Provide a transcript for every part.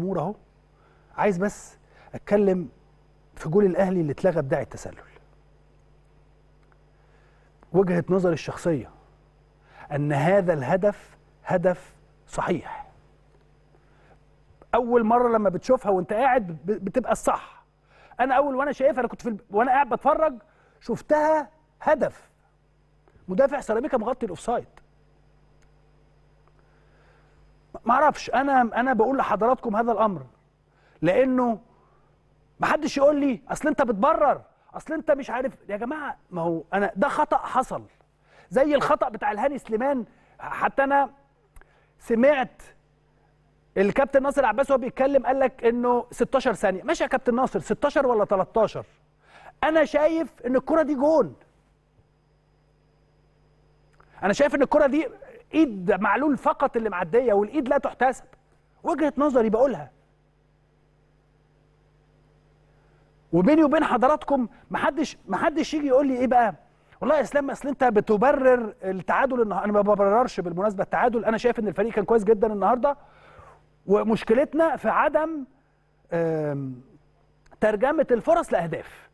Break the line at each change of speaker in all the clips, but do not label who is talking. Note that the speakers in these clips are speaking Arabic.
امور اهو عايز بس اتكلم في جول الاهلي اللي اتلغى بداعي التسلل وجهه نظري الشخصيه ان هذا الهدف هدف صحيح اول مره لما بتشوفها وانت قاعد بتبقى الصح انا اول وانا شايفها انا كنت في ال... وانا قاعد بتفرج شفتها هدف مدافع سيراميكا مغطي الاوفسايد ما اعرفش انا انا بقول لحضراتكم هذا الامر لانه ما حدش يقول لي اصل انت بتبرر اصل انت مش عارف يا جماعه ما هو انا ده خطا حصل زي الخطا بتاع الهاني سليمان حتى انا سمعت الكابتن ناصر عباس وهو بيتكلم قال لك انه 16 ثانيه ماشي يا كابتن ناصر 16 ولا 13 انا شايف ان الكره دي جون انا شايف ان الكره دي الايد معلول فقط اللي معديه والايد لا تحتسب وجهه نظري بقولها وبيني وبين حضراتكم محدش محدش يجي يقول لي ايه بقى والله يا اسلام اصل انت بتبرر التعادل النهارده انا ما ببررش بالمناسبه التعادل انا شايف ان الفريق كان كويس جدا النهارده ومشكلتنا في عدم ترجمه الفرص لاهداف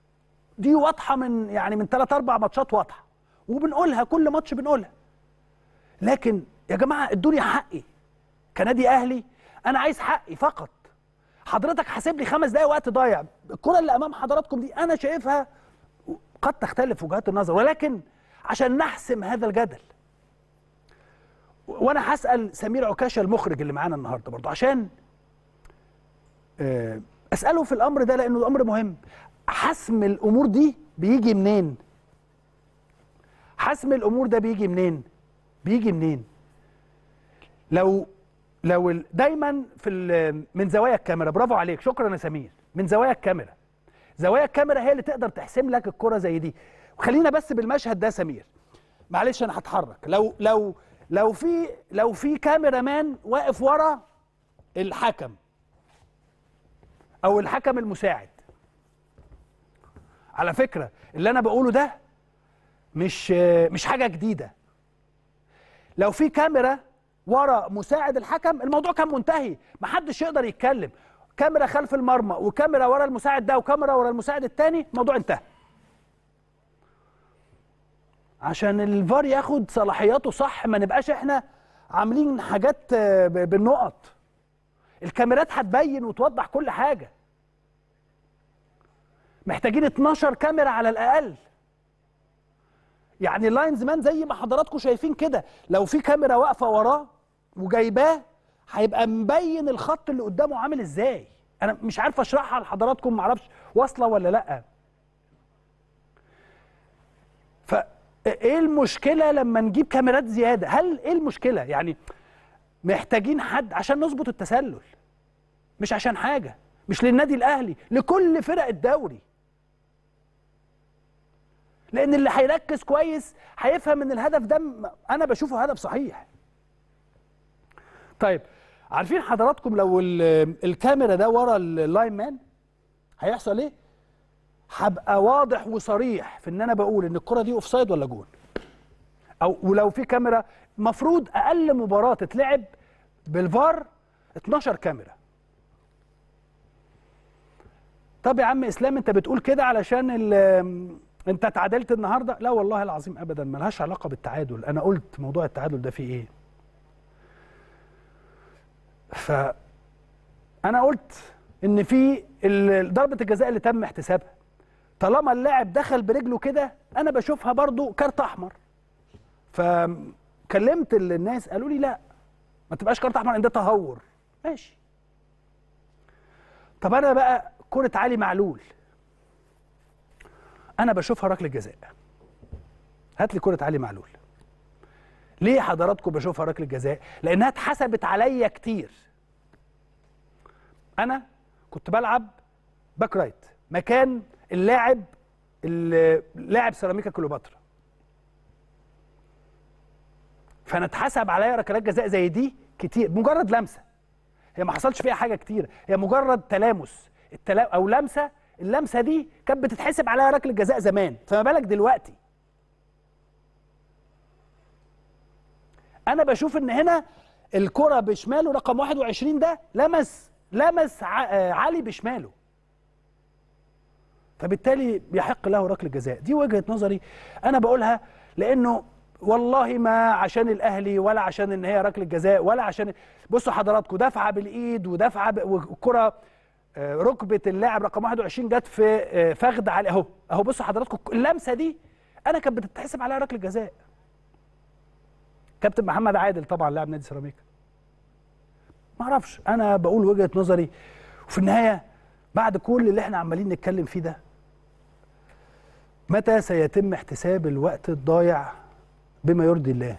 دي واضحه من يعني من ثلاث اربع ماتشات واضحه وبنقولها كل ماتش بنقولها لكن يا جماعه ادوني حقي كنادي اهلي انا عايز حقي فقط حضرتك حاسب لي خمس دقايق وقت ضايع الكره اللي امام حضراتكم دي انا شايفها قد تختلف وجهات النظر ولكن عشان نحسم هذا الجدل وانا هسال سمير عكاشه المخرج اللي معانا النهارده برضه عشان آه، اساله في الامر ده لانه الامر مهم حسم الامور دي بيجي منين حسم الامور ده بيجي منين بيجي منين لو لو دايما في من زوايا الكاميرا برافو عليك شكرا يا سمير من زوايا الكاميرا زوايا الكاميرا هي اللي تقدر تحسم لك الكره زي دي وخلينا بس بالمشهد ده سمير معلش انا هتحرك لو لو لو في لو في كاميرا مان واقف ورا الحكم او الحكم المساعد على فكره اللي انا بقوله ده مش مش حاجه جديده لو في كاميرا ورا مساعد الحكم الموضوع كان منتهي محدش يقدر يتكلم كاميرا خلف المرمى وكاميرا ورا المساعد ده وكاميرا ورا المساعد الثاني الموضوع انتهى عشان الفار ياخد صلاحياته صح ما نبقاش احنا عاملين حاجات آه، بالنقط الكاميرات هتبين وتوضح كل حاجه محتاجين 12 كاميرا على الاقل يعني اللاينز مان زي ما حضراتكم شايفين كده لو في كاميرا واقفه وراه وجايباه هيبقى مبين الخط اللي قدامه عامل ازاي انا مش عارف اشرحها لحضراتكم معرفش واصله ولا لا فايه المشكله لما نجيب كاميرات زياده هل ايه المشكله يعني محتاجين حد عشان نظبط التسلل مش عشان حاجه مش للنادي الاهلي لكل فرق الدوري لان اللي هيركز كويس هيفهم ان الهدف ده انا بشوفه هدف صحيح طيب عارفين حضراتكم لو الكاميرا ده ورا اللاين مان هيحصل ايه هبقى واضح وصريح في ان انا بقول ان الكره دي اوفسايد ولا جون او ولو في كاميرا مفروض اقل مباراه تتلعب بالفار 12 كاميرا طب يا عم اسلام انت بتقول كده علشان انت اتعادلت النهارده لا والله العظيم ابدا ملهاش علاقه بالتعادل انا قلت موضوع التعادل ده فيه ايه ف انا قلت ان في ضربه الجزاء اللي تم احتسابها طالما اللاعب دخل برجله كده انا بشوفها برضو كارت احمر فكلمت الناس قالوا لي لا ما تبقاش كارت احمر ان ده تهور ماشي طب انا بقى كره علي معلول انا بشوفها ركله جزاء هات لي كره علي معلول ليه حضراتكم بشوفها ركله جزاء لانها اتحسبت عليا كتير انا كنت بلعب باك رايت مكان اللاعب اللاعب سيراميكا كليوباترا فانا اتحسب عليا ركلات جزاء زي دي كتير مجرد لمسه هي ما حصلش فيها حاجه كتير هي مجرد تلامس التلا... او لمسه اللمسه دي كانت بتتحسب عليها ركله جزاء زمان فما بالك دلوقتي انا بشوف ان هنا الكره بشماله رقم 21 ده لمس لمس علي بشماله فبالتالي يحق له ركله جزاء دي وجهه نظري انا بقولها لانه والله ما عشان الاهلي ولا عشان ان هي ركله جزاء ولا عشان بصوا حضراتكم دفعه بالايد ودفعه ب... والكره آه، ركبه اللاعب رقم 21 جت في آه، فخد على اهو اهو بصوا حضراتكم اللمسه دي انا كانت بتتحسب عليها ركله جزاء كابتن محمد عادل طبعا لاعب نادي سيراميكا ما اعرفش انا بقول وجهه نظري وفي النهايه بعد كل اللي احنا عمالين نتكلم فيه ده متى سيتم احتساب الوقت الضايع بما يرضي الله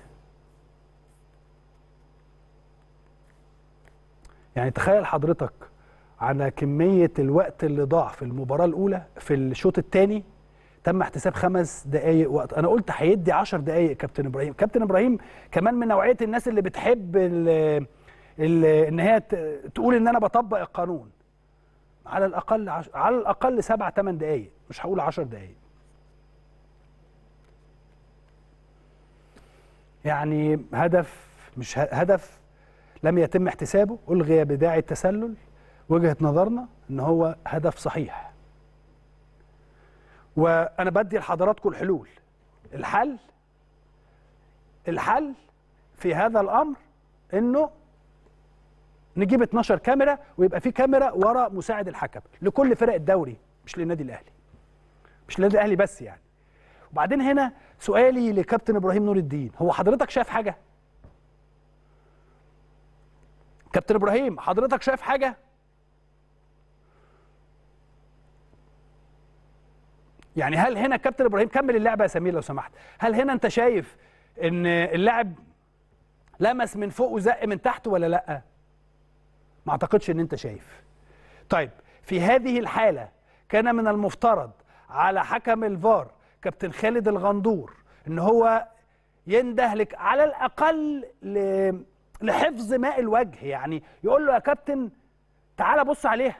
يعني تخيل حضرتك على كميه الوقت اللي ضاع في المباراه الاولى في الشوط الثاني تم احتساب خمس دقائق وقت انا قلت هيدي 10 دقائق كابتن ابراهيم كابتن ابراهيم كمان من نوعيه الناس اللي بتحب الـ الـ ان هي تقول ان انا بطبق القانون على الاقل عش... على الاقل سبع ثمان دقائق مش هقول 10 دقائق يعني هدف مش هدف لم يتم احتسابه الغي بداعي التسلل وجهه نظرنا ان هو هدف صحيح وانا بدي لحضراتكم الحلول الحل الحل في هذا الامر انه نجيب 12 كاميرا ويبقى في كاميرا ورا مساعد الحكم لكل فرق الدوري مش للنادي الاهلي مش للنادي الاهلي بس يعني وبعدين هنا سؤالي لكابتن ابراهيم نور الدين هو حضرتك شايف حاجه كابتن ابراهيم حضرتك شايف حاجه يعني هل هنا كابتن ابراهيم كمل اللعبه يا سمير لو سمحت هل هنا انت شايف ان اللاعب لمس من فوق وزق من تحت ولا لا ما اعتقدش ان انت شايف طيب في هذه الحاله كان من المفترض على حكم الفار كابتن خالد الغندور ان هو يندهلك على الاقل لحفظ ماء الوجه يعني يقول له يا كابتن تعال بص عليها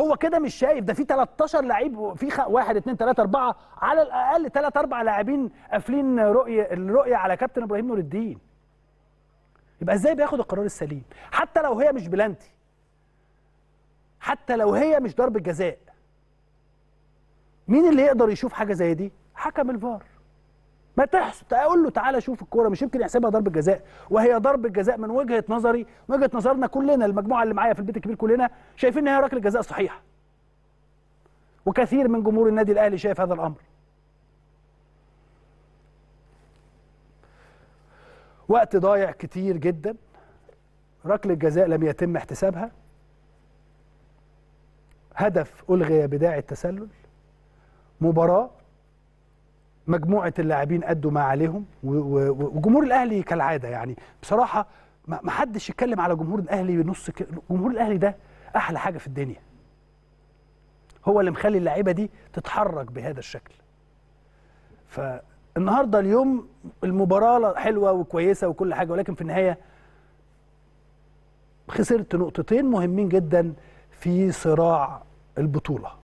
هو كده مش شايف ده في 13 لعيب في خ... واحد اثنين ثلاثه اربعه على الاقل ثلاث اربع لاعبين قافلين رؤيه الرؤيه على كابتن ابراهيم نور الدين يبقى ازاي بياخد القرار السليم حتى لو هي مش بلانتي حتى لو هي مش ضربه جزاء مين اللي يقدر يشوف حاجه زي دي حكم الفار ما تحصل اقول له تعالى شوف الكوره مش يمكن يحسبها ضربه جزاء وهي ضربه جزاء من وجهه نظري وجهه نظرنا كلنا المجموعه اللي معايا في البيت الكبير كلنا شايفين ان هي ركله جزاء صحيحه وكثير من جمهور النادي الاهلي شايف هذا الامر وقت ضايع كتير جدا ركله جزاء لم يتم احتسابها هدف الغي بداعي التسلل مباراه مجموعه اللاعبين ادوا ما عليهم وجمهور الاهلي كالعاده يعني بصراحه ما حدش يتكلم على جمهور الاهلي بنص ك... جمهور الاهلي ده احلى حاجه في الدنيا هو اللي مخلي اللعيبه دي تتحرك بهذا الشكل فالنهارده اليوم المباراه حلوه وكويسه وكل حاجه ولكن في النهايه خسرت نقطتين مهمين جدا في صراع البطوله